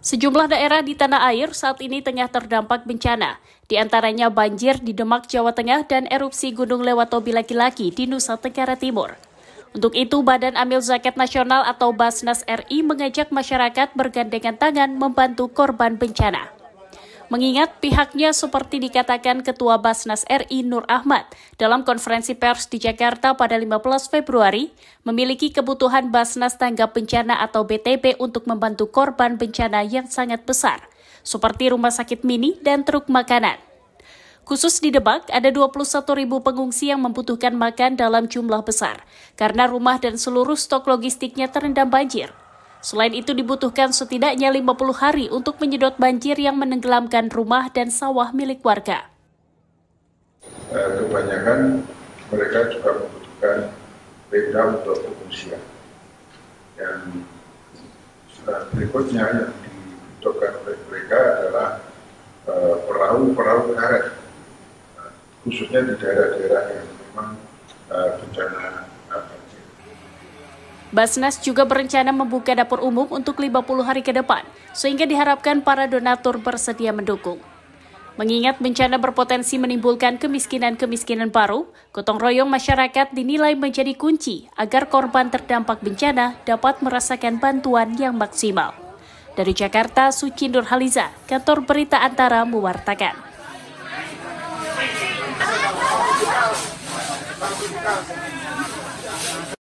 Sejumlah daerah di tanah air saat ini tengah terdampak bencana, di antaranya banjir di Demak, Jawa Tengah, dan erupsi Gunung Lewatobi Laki-Laki di Nusa Tenggara Timur. Untuk itu, Badan Amil Zakat Nasional atau Basnas RI mengajak masyarakat bergandengan tangan membantu korban bencana. Mengingat pihaknya seperti dikatakan Ketua Basnas RI Nur Ahmad dalam konferensi pers di Jakarta pada 15 Februari, memiliki kebutuhan Basnas Tanggap Bencana atau BTB untuk membantu korban bencana yang sangat besar, seperti rumah sakit mini dan truk makanan. Khusus di Debak, ada 21.000 pengungsi yang membutuhkan makan dalam jumlah besar karena rumah dan seluruh stok logistiknya terendam banjir. Selain itu dibutuhkan setidaknya 50 hari untuk menyedot banjir yang menenggelamkan rumah dan sawah milik warga. Eh, kebanyakan mereka juga membutuhkan tenda untuk pengungsian. Dan berikutnya yang dibutuhkan oleh mereka adalah eh, perahu-perahu karet, khususnya di daerah-daerah yang memang Basnas juga berencana membuka dapur umum untuk 50 hari ke depan, sehingga diharapkan para donatur bersedia mendukung. Mengingat bencana berpotensi menimbulkan kemiskinan-kemiskinan baru, gotong royong masyarakat dinilai menjadi kunci agar korban terdampak bencana dapat merasakan bantuan yang maksimal. Dari Jakarta, Suci Haliza, Kantor Berita Antara mewartakan.